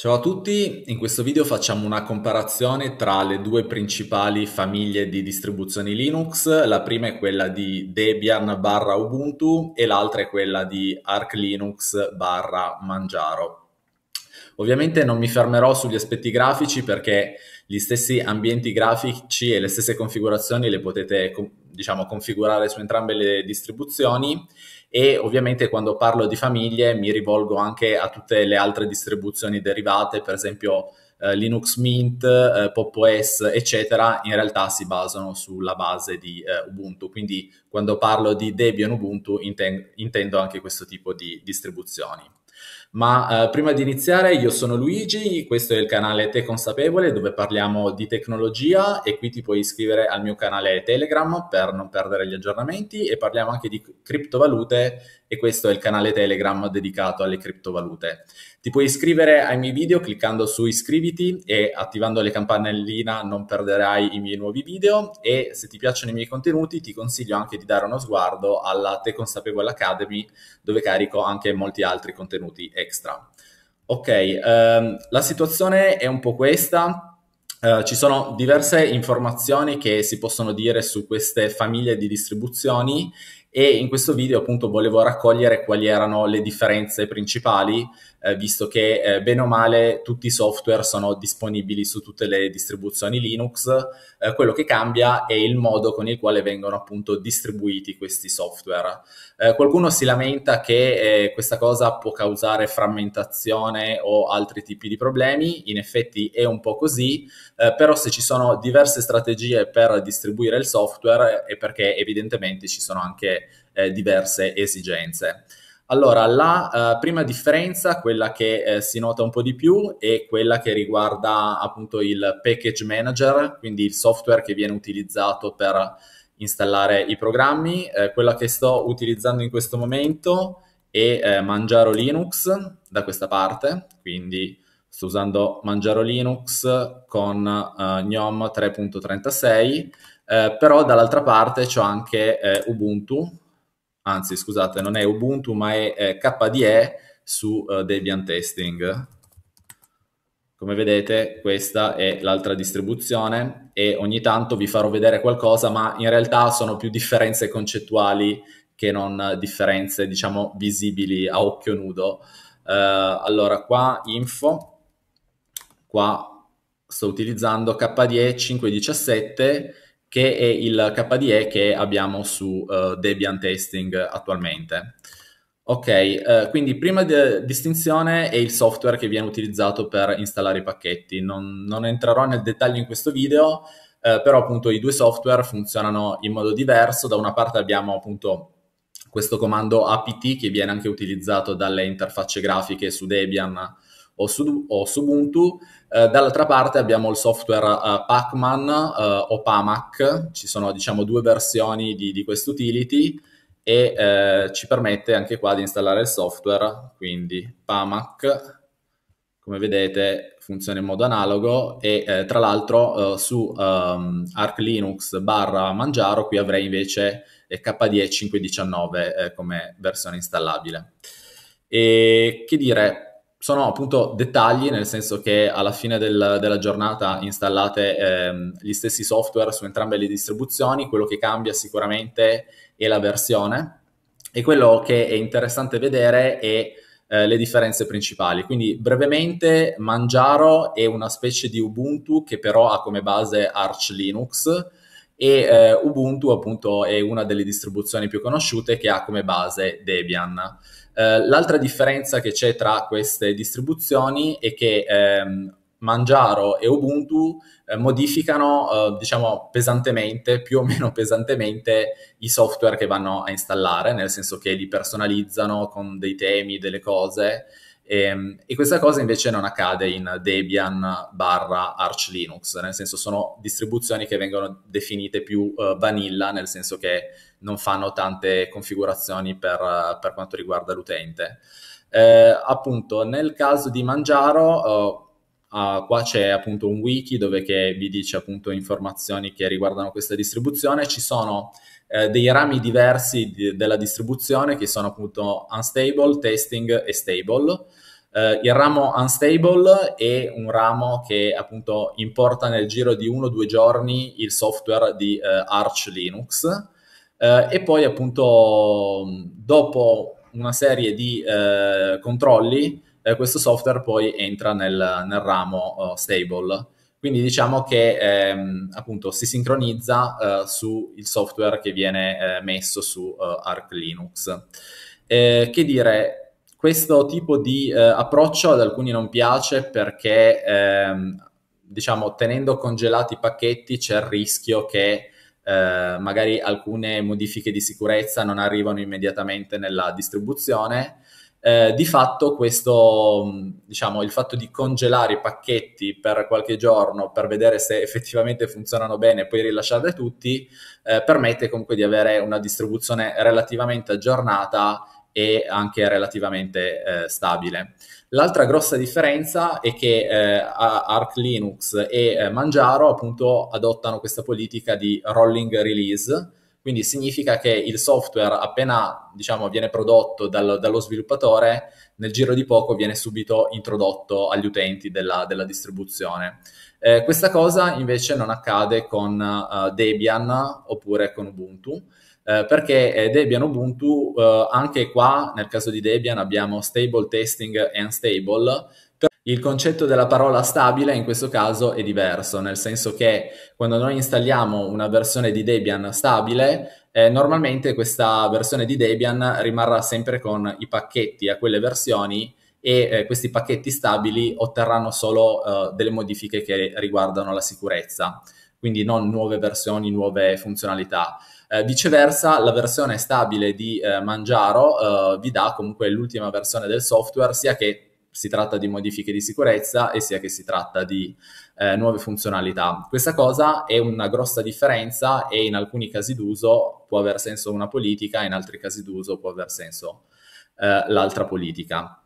Ciao a tutti, in questo video facciamo una comparazione tra le due principali famiglie di distribuzioni Linux, la prima è quella di Debian barra Ubuntu e l'altra è quella di Arc Linux barra Manjaro. Ovviamente non mi fermerò sugli aspetti grafici perché gli stessi ambienti grafici e le stesse configurazioni le potete diciamo, configurare su entrambe le distribuzioni e ovviamente quando parlo di famiglie mi rivolgo anche a tutte le altre distribuzioni derivate, per esempio eh, Linux Mint, eh, Pop OS, eccetera, in realtà si basano sulla base di eh, Ubuntu. Quindi quando parlo di Debian Ubuntu inten- intendo anche questo tipo di distribuzioni. Ma eh, prima di iniziare, io sono Luigi, questo è il canale Te Consapevole dove parliamo di tecnologia e qui ti puoi iscrivere al mio canale Telegram per non perdere gli aggiornamenti e parliamo anche di criptovalute e questo è il canale Telegram dedicato alle criptovalute. Ti puoi iscrivere ai miei video cliccando su iscriviti e attivando la campanellina non perderai i miei nuovi video e se ti piacciono i miei contenuti ti consiglio anche di dare uno sguardo alla Te Consapevole Academy dove carico anche molti altri contenuti extra. Ok, ehm, la situazione è un po' questa. Uh, ci sono diverse informazioni che si possono dire su queste famiglie di distribuzioni e in questo video appunto volevo raccogliere quali erano le differenze principali, eh, visto che eh, bene o male tutti i software sono disponibili su tutte le distribuzioni Linux, eh, quello che cambia è il modo con il quale vengono appunto distribuiti questi software. Eh, qualcuno si lamenta che eh, questa cosa può causare frammentazione o altri tipi di problemi, in effetti è un po' così, eh, però se ci sono diverse strategie per distribuire il software è perché evidentemente ci sono anche eh, diverse esigenze. Allora, la eh, prima differenza, quella che eh, si nota un po' di più, è quella che riguarda appunto il package manager, quindi il software che viene utilizzato per installare i programmi. Eh, quella che sto utilizzando in questo momento è eh, Mangiaro Linux da questa parte, quindi sto usando Mangiaro Linux con eh, GNOME 3.36, eh, però dall'altra parte c'ho anche Ubuntu anzi scusate, non è Ubuntu ma è eh, KDE su eh, Debian Testing. Come vedete questa è l'altra distribuzione e ogni tanto vi farò vedere qualcosa ma in realtà sono più differenze concettuali che non differenze diciamo visibili a occhio nudo. Eh, allora qua info, qua sto utilizzando KDE 517 che è il KDE che abbiamo su uh, Debian Testing attualmente. Ok, eh, quindi prima de- distinzione è il software che viene utilizzato per installare i pacchetti. Non, non entrerò nel dettaglio in questo video, eh, però appunto i due software funzionano in modo diverso. Da una parte abbiamo appunto questo comando apt che viene anche utilizzato dalle interfacce grafiche su Debian o su, o su Ubuntu. Eh, dall'altra parte abbiamo il software eh, Pacman eh, o Pamac, ci sono diciamo due versioni di, di quest utility e eh, ci permette anche qua di installare il software, quindi Pamac, come vedete funziona in modo analogo e eh, tra l'altro eh, su um, Arc Linux barra Mangiaro qui avrei invece KDE 519 come versione installabile. E che dire, sono appunto dettagli, nel senso che alla fine del, della giornata installate ehm, gli stessi software su entrambe le distribuzioni, quello che cambia sicuramente è la versione e quello che è interessante vedere è eh, le differenze principali. Quindi brevemente Manjaro è una specie di Ubuntu che però ha come base Arch Linux e eh, Ubuntu appunto è una delle distribuzioni più conosciute che ha come base Debian. Eh, l'altra differenza che c'è tra queste distribuzioni è che ehm, Mangiaro e Ubuntu eh, modificano, eh, diciamo, pesantemente, più o meno pesantemente, i software che vanno a installare, nel senso che li personalizzano con dei temi, delle cose. E, ehm, e questa cosa invece non accade in Debian barra Arch Linux, nel senso sono distribuzioni che vengono definite più eh, vanilla, nel senso che non fanno tante configurazioni per, per quanto riguarda l'utente. Eh, appunto, nel caso di Mangiaro, Uh, eh, ah, qua c'è appunto un wiki dove vi dice appunto informazioni che riguardano questa distribuzione. Ci sono eh, dei rami diversi di, della distribuzione che sono appunto unstable, testing e stable. Uh, il ramo unstable è un ramo che appunto importa nel giro di uno o due giorni il software di uh, Arch Linux eh, e poi appunto dopo una serie di eh, controlli eh, questo software poi entra nel, nel ramo eh, stable. Quindi diciamo che ehm, appunto si sincronizza eh, sul software che viene eh, messo su Arc Linux. che dire, questo tipo di eh, approccio ad alcuni non piace perché ehm, diciamo tenendo congelati i pacchetti c'è il rischio che eh, magari alcune modifiche di sicurezza non arrivano immediatamente nella distribuzione. Eh, di fatto questo, mm, diciamo, il fatto di congelare i pacchetti per qualche giorno per vedere se effettivamente funzionano bene e poi rilasciarli tutti, eh, permette comunque di avere una distribuzione relativamente aggiornata e anche relativamente eh, stabile. L'altra grossa differenza è che eh, Arc Linux e eh, Manjaro appunto adottano questa politica di rolling release, quindi significa che il software appena diciamo, viene prodotto dal, dallo sviluppatore, nel giro di poco viene subito introdotto agli utenti della, della distribuzione. Eh, questa cosa invece non accade con uh, Debian oppure con Ubuntu. Eh, perché eh, Debian Ubuntu, eh, anche qua nel caso di Debian abbiamo stable testing e unstable. Il concetto della parola stabile in questo caso è diverso, nel senso che quando noi installiamo una versione di Debian stabile, eh, normalmente questa versione di Debian rimarrà sempre con i pacchetti a quelle versioni e eh, questi pacchetti stabili otterranno solo eh, delle modifiche che riguardano la sicurezza, quindi non nuove versioni, nuove funzionalità. Eh, viceversa, la versione stabile di eh, Mangiaro eh, vi dà comunque l'ultima versione del software, sia che si tratta di modifiche di sicurezza e sia che si tratta di eh, nuove funzionalità. Questa cosa è una grossa differenza e in alcuni casi d'uso può aver senso una politica, in altri casi d'uso può aver senso eh, l'altra politica.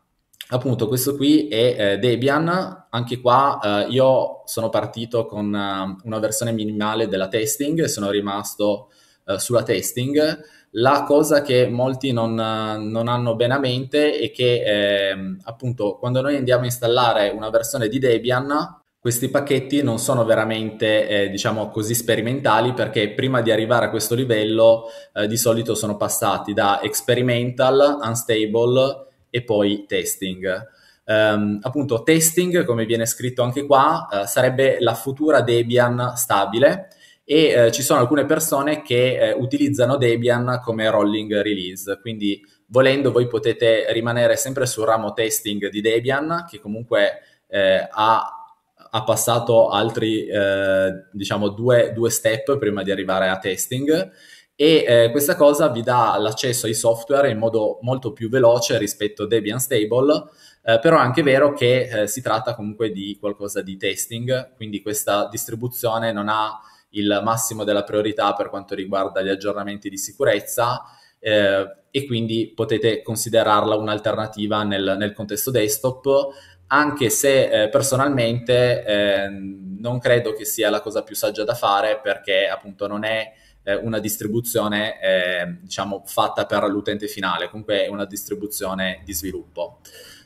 Appunto, questo qui è eh, Debian, anche qua eh, io sono partito con eh, una versione minimale della testing, sono rimasto eh, sulla testing, la cosa che molti non, non hanno bene a mente è che eh, appunto quando noi andiamo a installare una versione di Debian, questi pacchetti non sono veramente, eh, diciamo così, sperimentali perché prima di arrivare a questo livello eh, di solito sono passati da experimental, unstable e poi testing. Um, appunto, testing, come viene scritto anche qua, eh, sarebbe la futura Debian stabile e eh, ci sono alcune persone che eh, utilizzano Debian come rolling release, quindi volendo voi potete rimanere sempre sul ramo testing di Debian che comunque eh, ha, ha, passato altri eh, diciamo due, due, step prima di arrivare a testing e eh, questa cosa vi dà l'accesso ai software in modo molto più veloce rispetto a Debian Stable eh, però è anche vero che eh, si tratta comunque di qualcosa di testing, quindi questa distribuzione non ha il massimo della priorità per quanto riguarda gli aggiornamenti di sicurezza eh, e quindi potete considerarla un'alternativa nel, nel contesto desktop anche se eh, personalmente eh, non credo che sia la cosa più saggia da fare perché appunto non è eh, una distribuzione eh, diciamo fatta per l'utente finale, comunque è una distribuzione di sviluppo.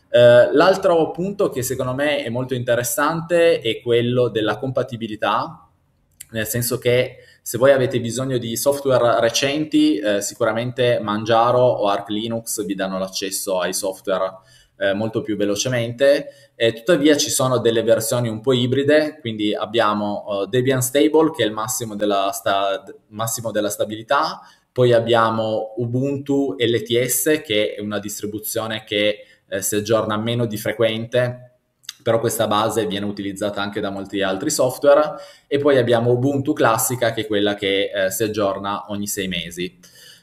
Eh, l'altro punto che secondo me è molto interessante è quello della compatibilità nel senso che se voi avete bisogno di software recenti, eh, sicuramente Manjaro o Arc Linux vi danno l'accesso ai software eh, molto più velocemente. Eh, tuttavia ci sono delle versioni un po' ibride, quindi abbiamo eh, Debian Stable che è il massimo della, sta- massimo della stabilità, poi abbiamo Ubuntu LTS che è una distribuzione che eh, si aggiorna meno di frequente però questa base viene utilizzata anche da molti altri software e poi abbiamo Ubuntu classica che è quella che eh, si aggiorna ogni sei mesi.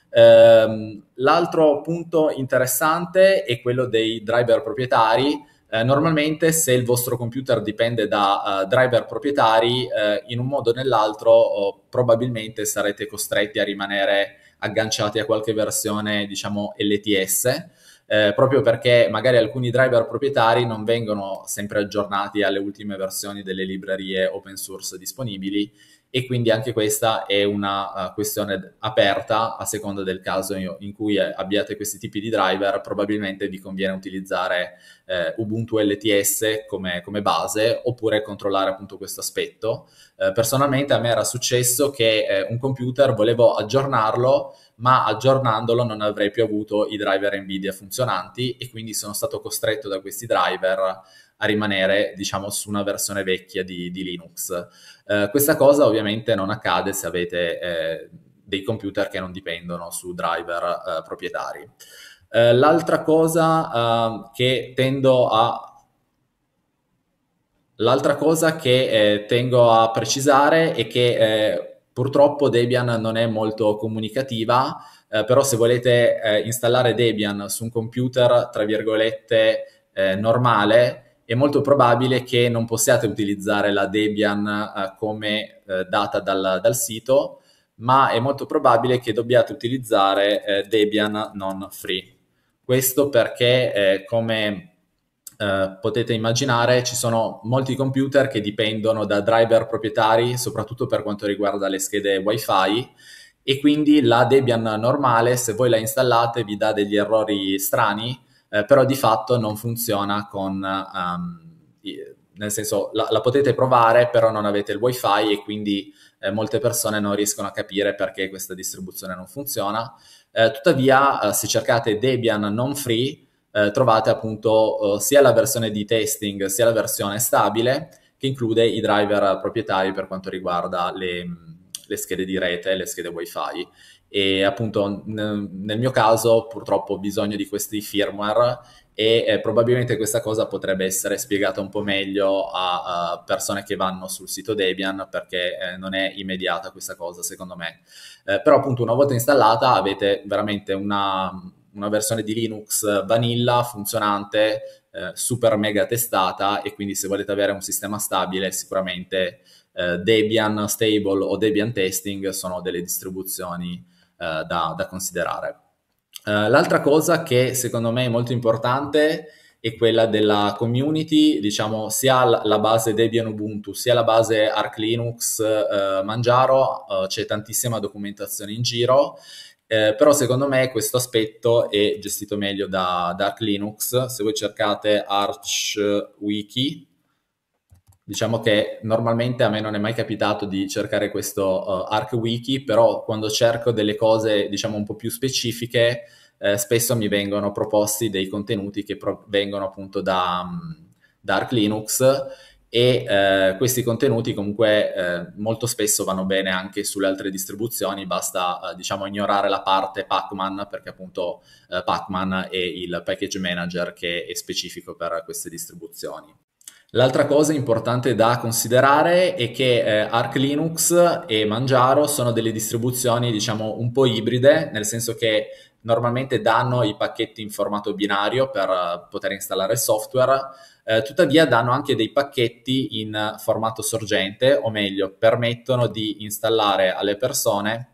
Ehm, l'altro punto interessante è quello dei driver proprietari. Eh, normalmente se il vostro computer dipende da uh, driver proprietari, eh, in un modo o nell'altro oh, probabilmente sarete costretti a rimanere agganciati a qualche versione, diciamo, LTS eh, proprio perché magari alcuni driver proprietari non vengono sempre aggiornati alle ultime versioni delle librerie open source disponibili e quindi anche questa è una uh, questione aperta a seconda del caso in, in cui eh, abbiate questi tipi di driver probabilmente vi conviene utilizzare eh, Ubuntu LTS come, come, base oppure controllare appunto questo aspetto eh, personalmente a me era successo che eh, un computer volevo aggiornarlo ma aggiornandolo non avrei più avuto i driver Nvidia funzionanti e quindi sono stato costretto da questi driver a rimanere, diciamo, su una versione vecchia di, di Linux. Eh, questa cosa ovviamente non accade se avete eh, dei computer che non dipendono su driver eh, proprietari. Eh, l'altra cosa ehm, che tendo a L'altra cosa che eh, tengo a precisare è che eh, purtroppo Debian non è molto comunicativa, eh, però se volete eh, installare Debian su un computer, tra virgolette, normale, è molto probabile che non possiate utilizzare la Debian eh, come eh, data dal, dal, sito, ma è molto probabile che dobbiate utilizzare eh, Debian non free. Questo perché, eh, come eh, potete immaginare, ci sono molti computer che dipendono da driver proprietari, soprattutto per quanto riguarda le schede WiFi, e quindi la Debian normale, se voi la installate, vi dà degli errori strani, eh, però di fatto non funziona con... Um, nel senso, la, la, potete provare, però non avete il wifi e quindi eh, molte persone non riescono a capire perché questa distribuzione non funziona. Eh, tuttavia, eh, se cercate Debian non free, eh, trovate appunto sia la versione di testing sia la versione stabile che include i driver proprietari per quanto riguarda le, le schede di rete, le schede wifi e appunto n- nel mio caso purtroppo ho bisogno di questi firmware e eh, probabilmente questa cosa potrebbe essere spiegata un po' meglio a, a persone che vanno sul sito Debian perché eh, non è immediata questa cosa secondo me. Eh, però appunto una volta installata avete veramente una, una versione di Linux vanilla funzionante, eh, super mega testata e quindi se volete avere un sistema stabile sicuramente eh, Debian Stable o Debian Testing sono delle distribuzioni eh, da, da, considerare. Eh, l'altra cosa che secondo me è molto importante è quella della community, diciamo sia la base Debian Ubuntu sia la base Arch Linux eh, Mangiaro, eh, c'è tantissima documentazione in giro eh, però secondo me questo aspetto è gestito meglio da, da Arch Linux. Se voi cercate Arch Wiki, Diciamo che normalmente a me non è mai capitato di cercare questo uh, arc wiki, però quando cerco delle cose, diciamo, un po' più specifiche, eh, spesso mi vengono proposti dei contenuti che provengono appunto da, mm, da Arc Linux e eh, questi contenuti comunque eh, molto spesso vanno bene anche sulle altre distribuzioni, basta eh, diciamo ignorare la parte Pacman perché appunto eh, Pacman è il package manager che è specifico per queste distribuzioni. L'altra cosa importante da considerare è che eh, Arch Linux e Manjaro sono delle distribuzioni, diciamo, un po' ibride, nel senso che normalmente danno i pacchetti in formato binario per eh, poter installare software, eh, tuttavia danno anche dei pacchetti in formato sorgente, o meglio, permettono di installare alle persone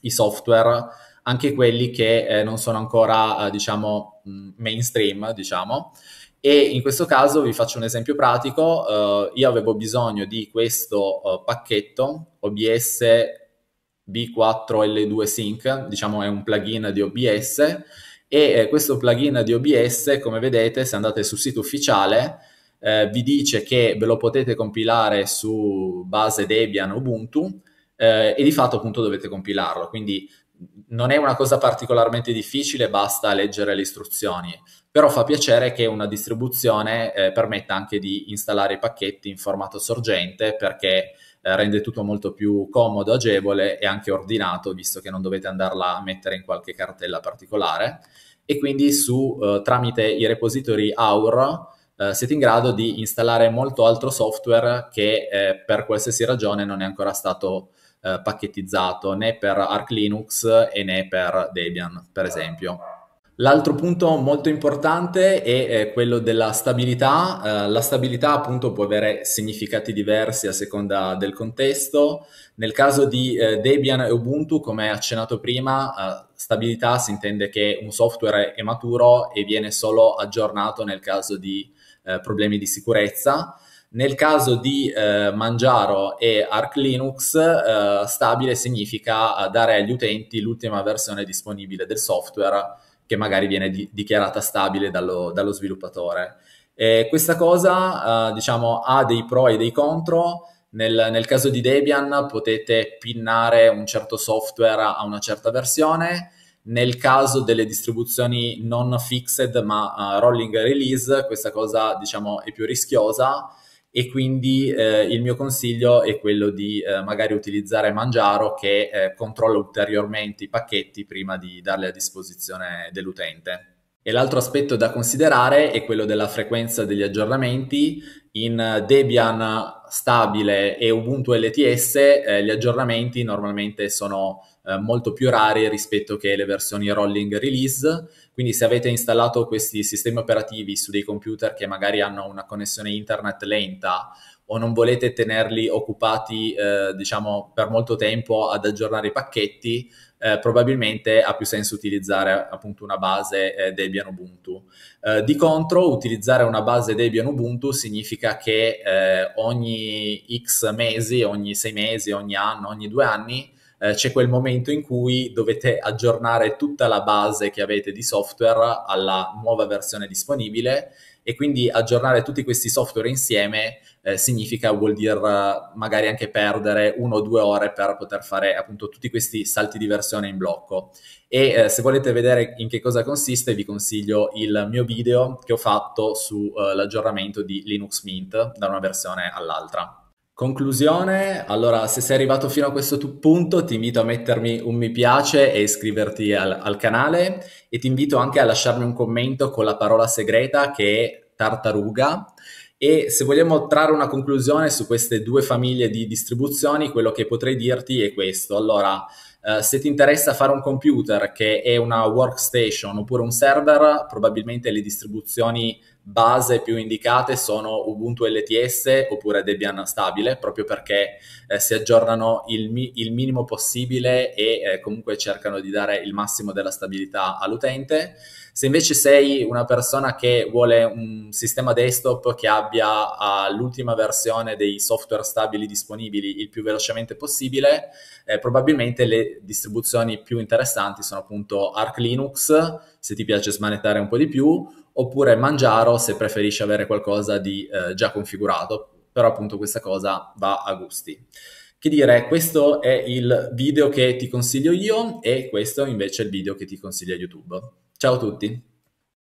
i software, anche quelli che eh, non sono ancora, eh, diciamo, mm, mainstream, diciamo. E in questo caso vi faccio un esempio pratico, uh, io avevo bisogno di questo uh, pacchetto OBS B4L2 Sync, diciamo è un plugin di OBS e eh, questo plugin di OBS, come vedete, se andate sul sito ufficiale, eh, vi dice che ve lo potete compilare su base Debian Ubuntu eh, e di fatto appunto dovete compilarlo. Quindi non è una cosa particolarmente difficile, basta leggere le istruzioni, però fa piacere che una distribuzione eh, permetta anche di installare i pacchetti in formato sorgente perché eh, rende tutto molto più comodo, agevole e anche ordinato, visto che non dovete andarla a mettere in qualche cartella particolare. E quindi su, eh, tramite i repository AUR eh, siete in grado di installare molto altro software che eh, per qualsiasi ragione non è ancora stato eh, pacchettizzato né per Arch Linux e né per Debian, per esempio. L'altro punto molto importante è eh, quello della stabilità. Eh, la stabilità appunto può avere significati diversi a seconda del contesto. Nel caso di eh, Debian e Ubuntu, come accennato prima, stabilità si intende che un software è maturo e viene solo aggiornato nel caso di problemi di sicurezza nel caso di eh, Manjaro e Arc Linux, eh, stabile significa eh, dare agli utenti l'ultima versione disponibile del software che magari viene di- dichiarata stabile dallo, dallo sviluppatore. E questa cosa, eh, diciamo, ha dei pro e dei contro. Nel, nel, caso di Debian potete pinnare un certo software a una certa versione. Nel caso delle distribuzioni non fixed ma uh, rolling release, questa cosa diciamo è più rischiosa e quindi eh, il mio consiglio è quello di eh, magari utilizzare Mangiaro che eh, controlla ulteriormente i pacchetti prima di darli a disposizione dell'utente. E l'altro aspetto da considerare è quello della frequenza degli aggiornamenti. In Debian stabile e Ubuntu LTS eh, gli aggiornamenti normalmente sono eh, molto più rari rispetto che le versioni rolling release quindi se avete installato questi sistemi operativi su dei computer che magari hanno una connessione internet lenta o non volete tenerli occupati, eh, diciamo, per molto tempo ad aggiornare i pacchetti, eh, probabilmente ha più senso utilizzare appunto una base eh, Debian Ubuntu. Eh, di contro, utilizzare una base Debian Ubuntu significa che eh, ogni X mesi, ogni sei mesi, ogni anno, ogni due anni eh, c'è quel momento in cui dovete aggiornare tutta la base che avete di software alla nuova versione disponibile e quindi aggiornare tutti questi software insieme eh, significa vuol dire magari anche perdere uno o due ore per poter fare appunto tutti questi salti di versione in blocco e eh, se volete vedere in che cosa consiste vi consiglio il mio video che ho fatto sull'aggiornamento eh, di Linux Mint da una versione all'altra. Conclusione, allora se sei arrivato fino a questo punto ti invito a mettermi un mi piace e iscriverti al, al canale e ti invito anche a lasciarmi un commento con la parola segreta che è tartaruga e se vogliamo trarre una conclusione su queste due famiglie di distribuzioni, quello che potrei dirti è questo. Allora, eh, se ti interessa fare un computer che è una workstation oppure un server, probabilmente le distribuzioni base più indicate sono Ubuntu LTS oppure Debian stabile, proprio perché eh, si aggiornano il, mi- il, minimo possibile e eh, comunque cercano di dare il massimo della stabilità all'utente. Se invece sei una persona che vuole un sistema desktop che abbia uh, l'ultima versione dei software stabili disponibili il più velocemente possibile, eh, probabilmente le distribuzioni più interessanti sono appunto Arc Linux, se ti piace smanettare un po' di più, oppure Mangiaro se preferisci avere qualcosa di eh, già configurato, però appunto questa cosa va a gusti. Che dire, questo è il video che ti consiglio io e questo invece è il video che ti consiglia YouTube. Ciao a tutti!